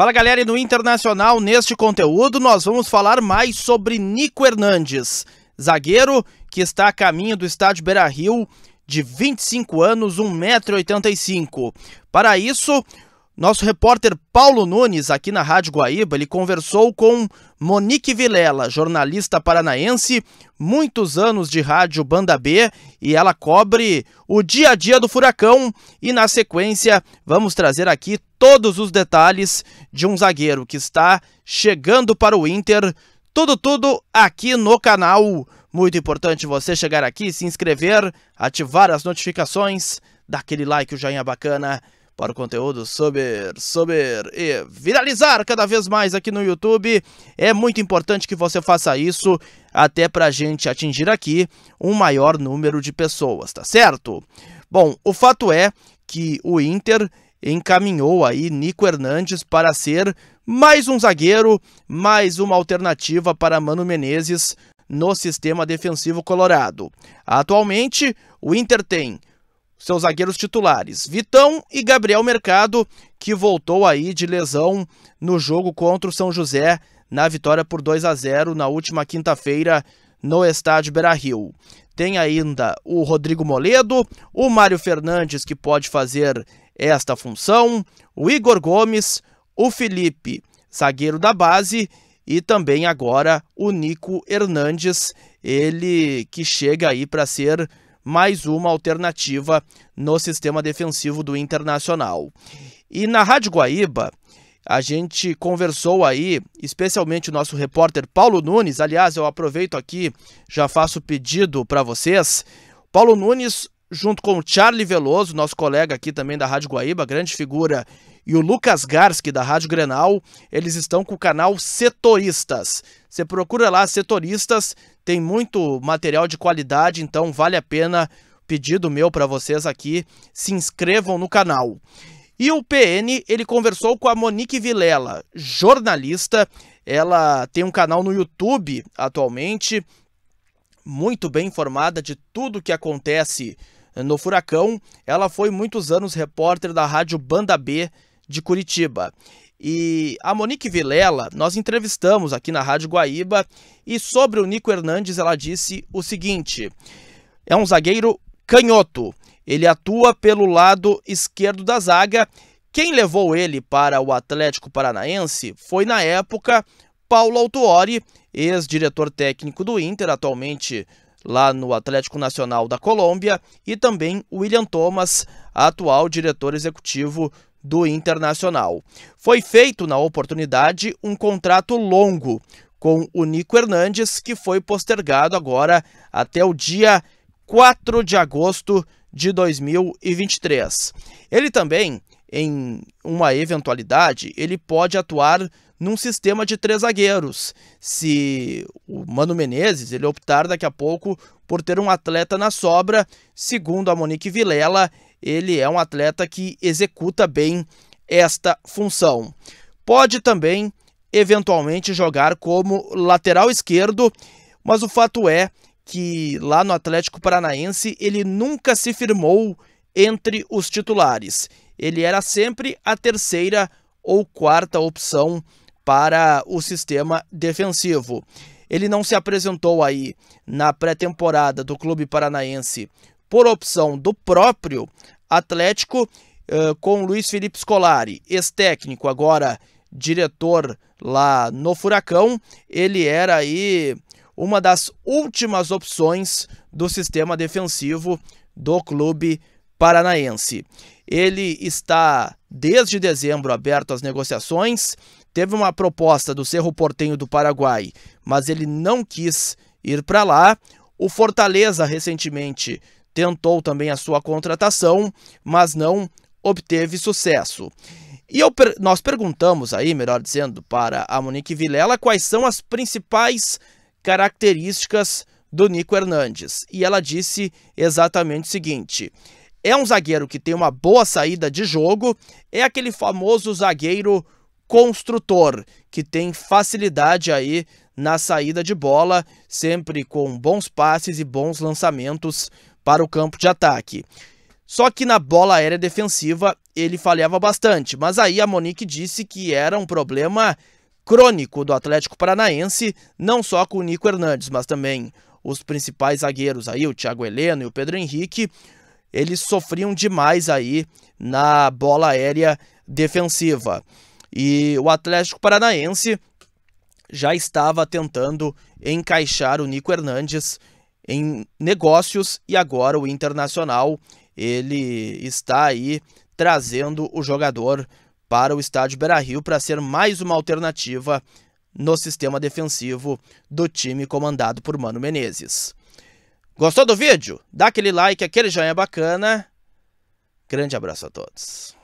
Fala galera No Internacional, neste conteúdo nós vamos falar mais sobre Nico Hernandes, zagueiro que está a caminho do estádio Beira-Rio, de 25 anos, 1,85m. Para isso, nosso repórter Paulo Nunes, aqui na Rádio Guaíba, ele conversou com Monique Vilela, jornalista paranaense, muitos anos de rádio Banda B, e ela cobre o dia a dia do furacão. E na sequência, vamos trazer aqui todos os detalhes de um zagueiro que está chegando para o Inter. Tudo, tudo aqui no canal. Muito importante você chegar aqui, se inscrever, ativar as notificações, dar aquele like, o joinha bacana para o conteúdo sobre, sobre e viralizar cada vez mais aqui no YouTube. É muito importante que você faça isso até para a gente atingir aqui um maior número de pessoas, tá certo? Bom, o fato é que o Inter encaminhou aí Nico Hernandes para ser mais um zagueiro, mais uma alternativa para Mano Menezes no sistema defensivo colorado. Atualmente, o Inter tem seus zagueiros titulares, Vitão e Gabriel Mercado, que voltou aí de lesão no jogo contra o São José na vitória por 2 a 0 na última quinta-feira no estádio Beira-Rio. Tem ainda o Rodrigo Moledo, o Mário Fernandes que pode fazer esta função, o Igor Gomes, o Felipe, zagueiro da base, e também agora o Nico Hernandes, ele que chega aí para ser mais uma alternativa no sistema defensivo do Internacional. E na Rádio Guaíba, a gente conversou aí, especialmente o nosso repórter Paulo Nunes. Aliás, eu aproveito aqui, já faço pedido para vocês. Paulo Nunes, junto com o Charlie Veloso, nosso colega aqui também da Rádio Guaíba, grande figura e o Lucas Garski, da Rádio Grenal, eles estão com o canal Setoristas. Você procura lá Setoristas, tem muito material de qualidade, então vale a pena. Pedido meu para vocês aqui, se inscrevam no canal. E o PN, ele conversou com a Monique Vilela, jornalista. Ela tem um canal no YouTube atualmente, muito bem informada de tudo que acontece no Furacão. Ela foi muitos anos repórter da Rádio Banda B de Curitiba. E a Monique Vilela, nós entrevistamos aqui na Rádio Guaíba e sobre o Nico Hernandes ela disse o seguinte: é um zagueiro canhoto. Ele atua pelo lado esquerdo da zaga. Quem levou ele para o Atlético Paranaense foi na época Paulo Autuori, ex-diretor técnico do Inter, atualmente lá no Atlético Nacional da Colômbia, e também William Thomas, atual diretor executivo do Internacional. Foi feito, na oportunidade, um contrato longo com o Nico Hernandes, que foi postergado agora até o dia 4 de agosto de 2023. Ele também, em uma eventualidade, ele pode atuar num sistema de três zagueiros. Se o Mano Menezes ele optar daqui a pouco por ter um atleta na sobra, segundo a Monique Vilela, ele é um atleta que executa bem esta função. Pode também eventualmente jogar como lateral esquerdo, mas o fato é que lá no Atlético Paranaense ele nunca se firmou entre os titulares. Ele era sempre a terceira ou quarta opção para o sistema defensivo. Ele não se apresentou aí na pré-temporada do Clube Paranaense por opção do próprio Atlético eh, com Luiz Felipe Scolari, ex-técnico, agora diretor lá no Furacão. Ele era aí uma das últimas opções do sistema defensivo do Clube Paranaense. Ele está desde dezembro aberto às negociações Teve uma proposta do Cerro Portenho do Paraguai, mas ele não quis ir para lá. O Fortaleza recentemente tentou também a sua contratação, mas não obteve sucesso. E eu, nós perguntamos aí, melhor dizendo, para a Monique Vilela quais são as principais características do Nico Hernandes. E ela disse exatamente o seguinte: é um zagueiro que tem uma boa saída de jogo, é aquele famoso zagueiro construtor, que tem facilidade aí na saída de bola, sempre com bons passes e bons lançamentos para o campo de ataque. Só que na bola aérea defensiva ele falhava bastante, mas aí a Monique disse que era um problema crônico do Atlético Paranaense, não só com o Nico Hernandes, mas também os principais zagueiros aí, o Thiago Heleno e o Pedro Henrique, eles sofriam demais aí na bola aérea defensiva. E o Atlético Paranaense já estava tentando encaixar o Nico Hernandes em negócios e agora o Internacional ele está aí trazendo o jogador para o estádio Beira-Rio para ser mais uma alternativa no sistema defensivo do time comandado por Mano Menezes. Gostou do vídeo? Dá aquele like, aquele joinha bacana. Grande abraço a todos.